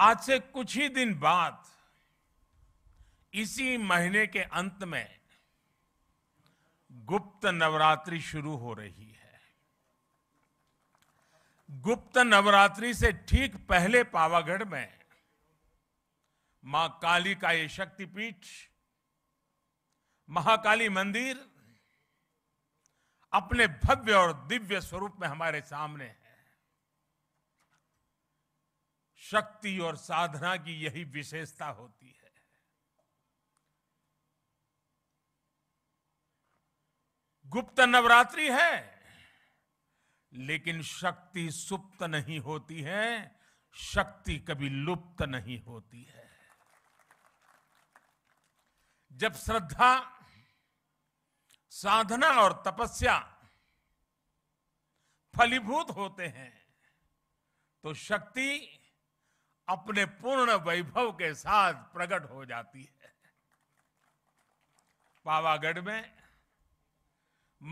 आज से कुछ ही दिन बाद इसी महीने के अंत में गुप्त नवरात्रि शुरू हो रही है गुप्त नवरात्रि से ठीक पहले पावागढ़ में मां काली का ये शक्तिपीठ महाकाली मंदिर अपने भव्य और दिव्य स्वरूप में हमारे सामने है शक्ति और साधना की यही विशेषता होती है गुप्त नवरात्रि है लेकिन शक्ति सुप्त नहीं होती है शक्ति कभी लुप्त नहीं होती है जब श्रद्धा साधना और तपस्या फलीभूत होते हैं तो शक्ति अपने पूर्ण वैभव के साथ प्रकट हो जाती है पावागढ़ में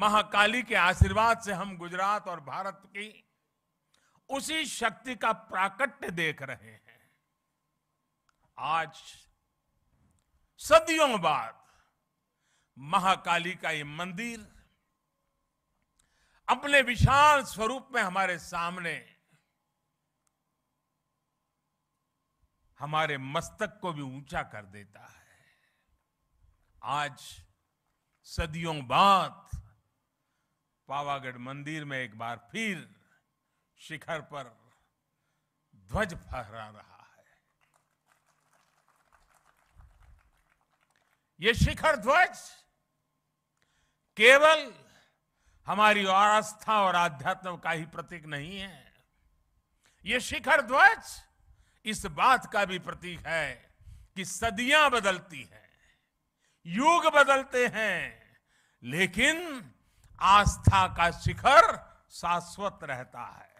महाकाली के आशीर्वाद से हम गुजरात और भारत की उसी शक्ति का प्राकट्य देख रहे हैं आज सदियों बाद महाकाली का ये मंदिर अपने विशाल स्वरूप में हमारे सामने हमारे मस्तक को भी ऊंचा कर देता है आज सदियों बाद पावागढ़ मंदिर में एक बार फिर शिखर पर ध्वज फहरा रहा है ये शिखर ध्वज केवल हमारी आस्था और आध्यात्म का ही प्रतीक नहीं है ये शिखर ध्वज इस बात का भी प्रतीक है कि सदियां बदलती हैं युग बदलते हैं लेकिन आस्था का शिखर शाश्वत रहता है